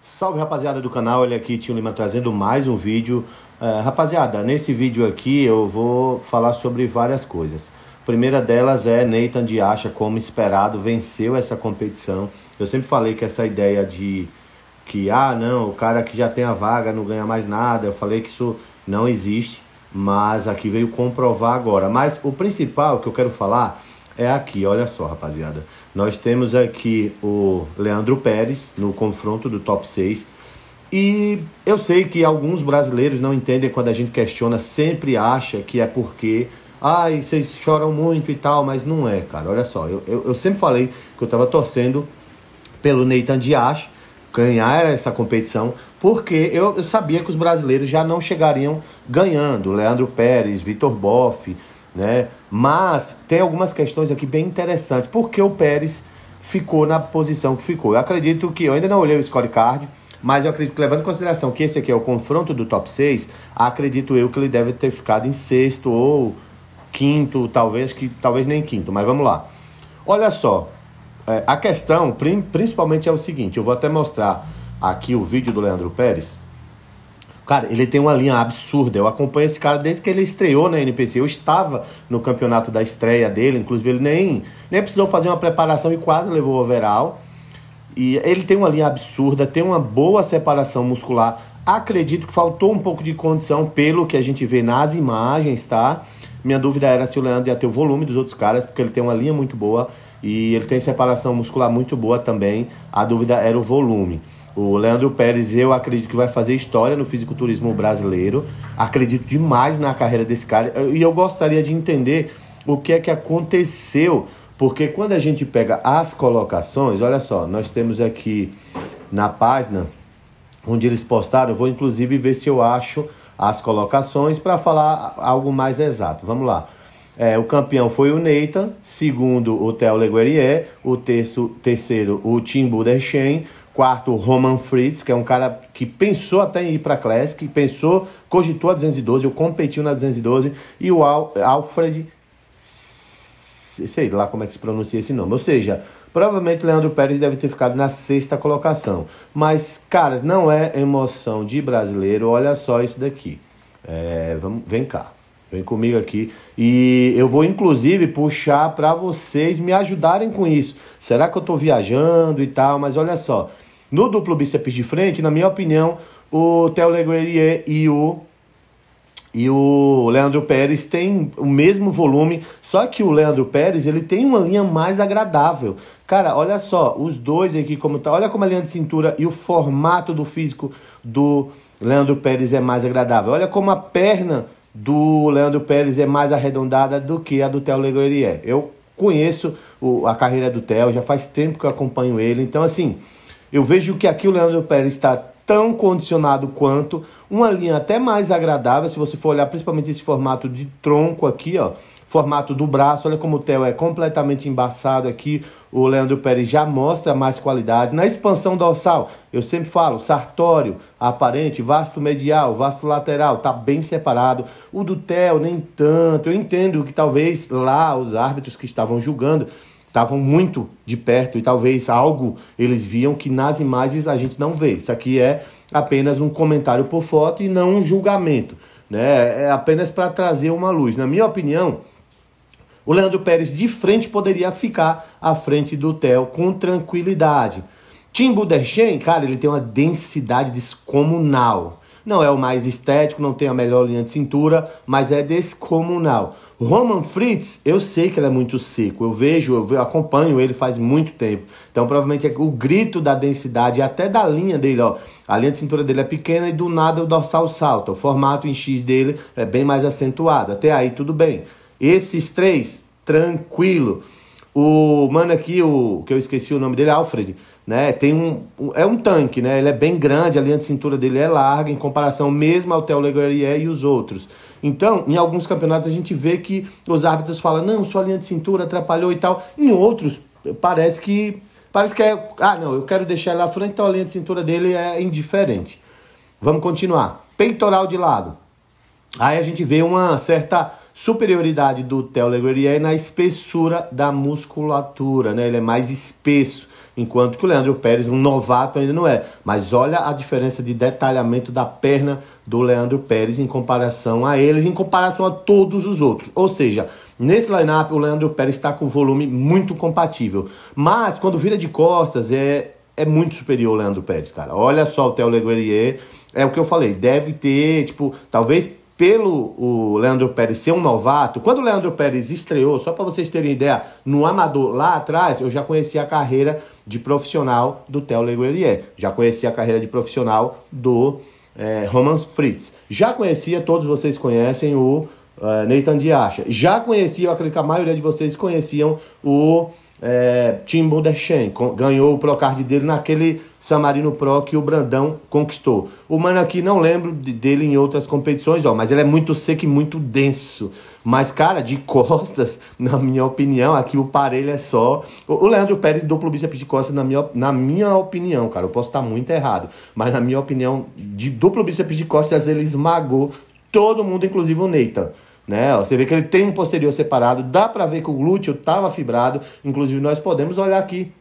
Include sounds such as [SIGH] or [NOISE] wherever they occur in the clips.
Salve rapaziada do canal, ele aqui Tio Lima trazendo mais um vídeo. Uh, rapaziada, nesse vídeo aqui eu vou falar sobre várias coisas. primeira delas é Nathan Acha, como esperado, venceu essa competição. Eu sempre falei que essa ideia de que, ah não, o cara que já tem a vaga não ganha mais nada, eu falei que isso não existe, mas aqui veio comprovar agora. Mas o principal que eu quero falar é aqui. Olha só, rapaziada. Nós temos aqui o Leandro Pérez no confronto do top 6. E eu sei que alguns brasileiros não entendem quando a gente questiona, sempre acha que é porque. Ai, vocês choram muito e tal, mas não é, cara. Olha só, eu, eu, eu sempre falei que eu tava torcendo pelo Neitan Dias ganhar essa competição, porque eu, eu sabia que os brasileiros já não chegariam ganhando. Leandro Pérez, Vitor Boff, né? Mas tem algumas questões aqui bem interessantes. Por que o Pérez ficou na posição que ficou? Eu acredito que, eu ainda não olhei o scorecard, mas eu acredito que, levando em consideração que esse aqui é o confronto do top 6, acredito eu que ele deve ter ficado em sexto ou quinto, talvez, que talvez nem quinto, mas vamos lá. Olha só, é, a questão principalmente é o seguinte: eu vou até mostrar aqui o vídeo do Leandro Pérez. Cara, ele tem uma linha absurda. Eu acompanho esse cara desde que ele estreou na NPC. Eu estava no campeonato da estreia dele, inclusive ele nem, nem precisou fazer uma preparação e quase levou o overall. E ele tem uma linha absurda, tem uma boa separação muscular. Acredito que faltou um pouco de condição pelo que a gente vê nas imagens, tá? Minha dúvida era se o Leandro ia ter o volume dos outros caras, porque ele tem uma linha muito boa e ele tem separação muscular muito boa também. A dúvida era o volume. O Leandro Pérez, eu acredito que vai fazer história no fisiculturismo brasileiro. Acredito demais na carreira desse cara. E eu gostaria de entender o que é que aconteceu. Porque quando a gente pega as colocações, olha só, nós temos aqui na página onde eles postaram, vou inclusive ver se eu acho as colocações para falar algo mais exato. Vamos lá. É, o campeão foi o Nathan, segundo o Theo Leguerrier, o terço, terceiro o Tim Budershen, Quarto, Roman Fritz, que é um cara que pensou até em ir para Classic, pensou, cogitou a 212, ou competiu na 212. E o Al Alfred, sei lá como é que se pronuncia esse nome. Ou seja, provavelmente Leandro Pérez deve ter ficado na sexta colocação. Mas, caras, não é emoção de brasileiro. Olha só isso daqui. É, vamos, vem cá. Vem comigo aqui. E eu vou inclusive puxar para vocês me ajudarem com isso. Será que eu estou viajando e tal? Mas olha só. No duplo bíceps de frente, na minha opinião, o Theo Leguerier e o e o Leandro Pérez tem o mesmo volume, só que o Leandro Pérez ele tem uma linha mais agradável. Cara, olha só, os dois aqui como tá, olha como a linha de cintura e o formato do físico do Leandro Pérez é mais agradável. Olha como a perna do Leandro Pérez é mais arredondada do que a do Theo Leguerier. Eu conheço o, a carreira do Theo, já faz tempo que eu acompanho ele, então assim, eu vejo que aqui o Leandro Pérez está tão condicionado quanto, uma linha até mais agradável, se você for olhar principalmente esse formato de tronco aqui, ó, formato do braço, olha como o Theo é completamente embaçado aqui, o Leandro Pérez já mostra mais qualidades. Na expansão dorsal, eu sempre falo, sartório, aparente, vasto medial, vasto lateral, tá bem separado. O do Theo, nem tanto, eu entendo que talvez lá os árbitros que estavam julgando estavam muito de perto e talvez algo eles viam que nas imagens a gente não vê. Isso aqui é apenas um comentário por foto e não um julgamento. Né? É apenas para trazer uma luz. Na minha opinião, o Leandro Pérez de frente poderia ficar à frente do Theo com tranquilidade. Tim Buderchen, cara, ele tem uma densidade descomunal. Não é o mais estético, não tem a melhor linha de cintura, mas é descomunal. Roman Fritz, eu sei que ele é muito seco, eu vejo, eu acompanho ele faz muito tempo. Então, provavelmente, é o grito da densidade, até da linha dele, ó. A linha de cintura dele é pequena e do nada o dorsal salta. O formato em X dele é bem mais acentuado. Até aí, tudo bem. Esses três, tranquilo. O mano aqui, o que eu esqueci o nome dele, Alfred, né? Tem um, é um tanque, né? Ele é bem grande, a linha de cintura dele é larga em comparação mesmo ao Theo Leguerrier é e os outros. Então, em alguns campeonatos a gente vê que os árbitros falam: "Não, sua linha de cintura atrapalhou e tal". Em outros parece que parece que é, ah, não, eu quero deixar ele à frente, então a linha de cintura dele é indiferente. Vamos continuar. Peitoral de lado. Aí a gente vê uma certa Superioridade do Theo Leguerrier é na espessura da musculatura, né? Ele é mais espesso, enquanto que o Leandro Pérez, um novato, ainda não é. Mas olha a diferença de detalhamento da perna do Leandro Pérez em comparação a eles, em comparação a todos os outros. Ou seja, Nesse lineup, o Leandro Pérez está com volume muito compatível. Mas quando vira de costas, é, é muito superior o Leandro Pérez, cara. Olha só o Theo Leguerrier. É o que eu falei, deve ter, tipo, talvez pelo o Leandro Pérez ser um novato, quando o Leandro Pérez estreou, só para vocês terem ideia, no Amador lá atrás, eu já conhecia a carreira de profissional do Theo Leguerrier, já conhecia a carreira de profissional do é, Roman Fritz, já conhecia, todos vocês conhecem o uh, Nathan Diacha, já conhecia, eu acredito que a maioria de vocês conheciam o é, Tim Bonderchen ganhou o Procard dele naquele San Marino Pro que o Brandão conquistou. O Mano aqui não lembro dele em outras competições, ó, mas ele é muito seco e muito denso. Mas, cara, de [LAUGHS] costas, na minha opinião, aqui o parelho é só. O Leandro Pérez, duplo bíceps de costas, na minha, na minha opinião, cara, eu posso estar muito errado, mas na minha opinião, de duplo bíceps de costas, ele esmagou todo mundo, inclusive o Neita. Né? Você vê que ele tem um posterior separado, dá para ver que o glúteo estava fibrado, inclusive nós podemos olhar aqui.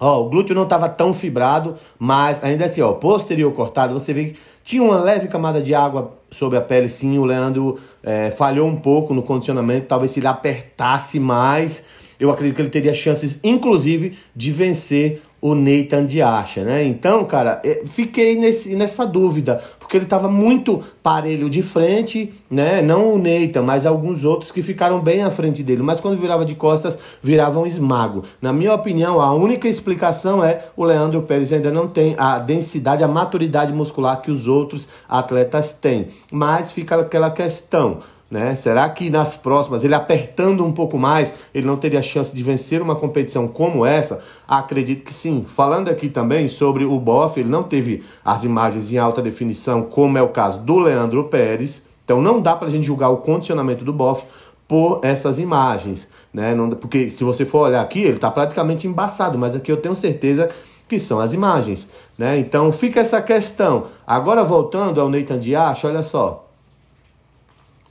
Ó, o glúteo não estava tão fibrado, mas ainda assim, ó, posterior cortado, você vê que tinha uma leve camada de água sobre a pele, sim. O Leandro é, falhou um pouco no condicionamento, talvez se ele apertasse mais, eu acredito que ele teria chances, inclusive, de vencer o Nathan de Acha, né? Então, cara, é, fiquei nesse, nessa dúvida, porque ele estava muito parelho de frente, né? Não o Nathan, mas alguns outros que ficaram bem à frente dele, mas quando virava de costas, virava um esmago. Na minha opinião, a única explicação é o Leandro Pérez ainda não tem a densidade, a maturidade muscular que os outros atletas têm. Mas fica aquela questão, né? Será que nas próximas, ele apertando um pouco mais, ele não teria chance de vencer uma competição como essa? Acredito que sim. Falando aqui também sobre o Boff, ele não teve as imagens em alta definição, como é o caso do Leandro Pérez. Então não dá para a gente julgar o condicionamento do Boff por essas imagens. Né? Não, porque se você for olhar aqui, ele está praticamente embaçado, mas aqui eu tenho certeza que são as imagens. Né? Então fica essa questão. Agora voltando ao Nathan Diacho, olha só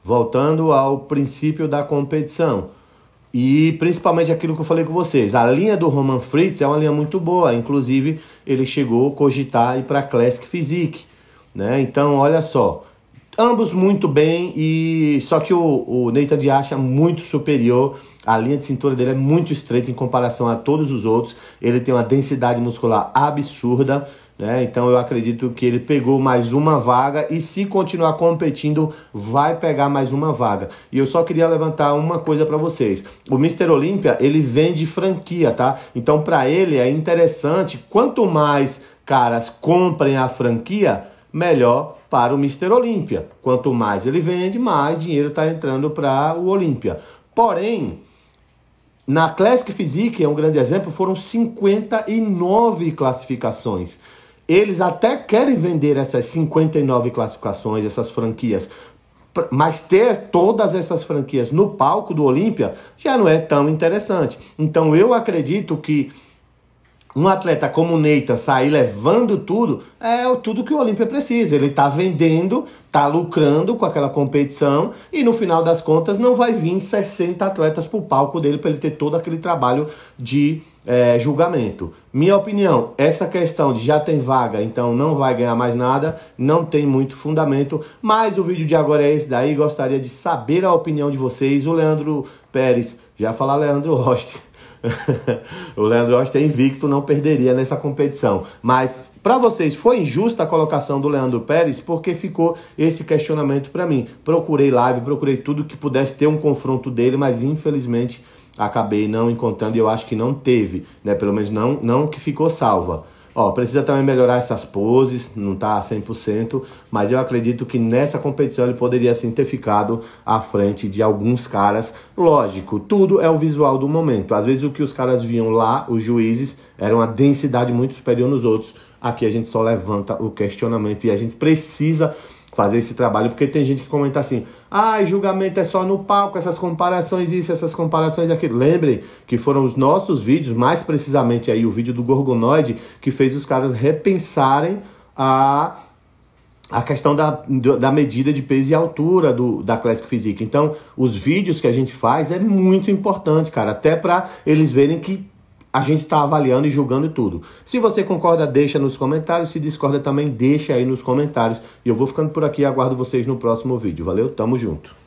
voltando ao princípio da competição. E principalmente aquilo que eu falei com vocês, a linha do Roman Fritz é uma linha muito boa, inclusive ele chegou a cogitar ir para a Classic Physique, né? Então, olha só, ambos muito bem e só que o, o Nathan é muito superior, a linha de cintura dele é muito estreita em comparação a todos os outros, ele tem uma densidade muscular absurda, né? Então eu acredito que ele pegou mais uma vaga e se continuar competindo, vai pegar mais uma vaga. E eu só queria levantar uma coisa para vocês. O Mr. Olímpia, ele vende franquia, tá? Então para ele é interessante, quanto mais caras comprem a franquia, melhor para o Mr. Olímpia. Quanto mais ele vende, mais dinheiro está entrando para o Olímpia. Porém, na Classic Physique, é um grande exemplo, foram 59 classificações. Eles até querem vender essas 59 classificações, essas franquias, mas ter todas essas franquias no palco do Olímpia já não é tão interessante. Então eu acredito que um atleta como o Neita sair levando tudo, é tudo que o Olímpia precisa. Ele está vendendo, está lucrando com aquela competição e no final das contas não vai vir 60 atletas para o palco dele para ele ter todo aquele trabalho de é, julgamento. Minha opinião, essa questão de já tem vaga, então não vai ganhar mais nada, não tem muito fundamento, mas o vídeo de agora é esse daí, gostaria de saber a opinião de vocês. O Leandro Pérez, já falar Leandro Rocha [LAUGHS] o Leandro Oster é invicto, não perderia nessa competição. Mas para vocês foi injusta a colocação do Leandro Pérez porque ficou esse questionamento para mim. Procurei live, procurei tudo que pudesse ter um confronto dele, mas infelizmente acabei não encontrando e eu acho que não teve, né? Pelo menos não não que ficou salva. Ó, precisa também melhorar essas poses, não tá 100%, mas eu acredito que nessa competição ele poderia sim ter ficado à frente de alguns caras. Lógico, tudo é o visual do momento. Às vezes o que os caras viam lá, os juízes, era uma densidade muito superior nos outros. Aqui a gente só levanta o questionamento e a gente precisa fazer esse trabalho, porque tem gente que comenta assim: Ai, ah, julgamento é só no palco, essas comparações isso, essas comparações aquilo. Lembrem que foram os nossos vídeos, mais precisamente aí o vídeo do Gorgonoide, que fez os caras repensarem a a questão da, da medida de peso e altura do, da Classic Physique. Então, os vídeos que a gente faz é muito importante, cara, até para eles verem que a gente está avaliando e julgando tudo. Se você concorda, deixa nos comentários. Se discorda também, deixa aí nos comentários. E eu vou ficando por aqui e aguardo vocês no próximo vídeo. Valeu, tamo junto.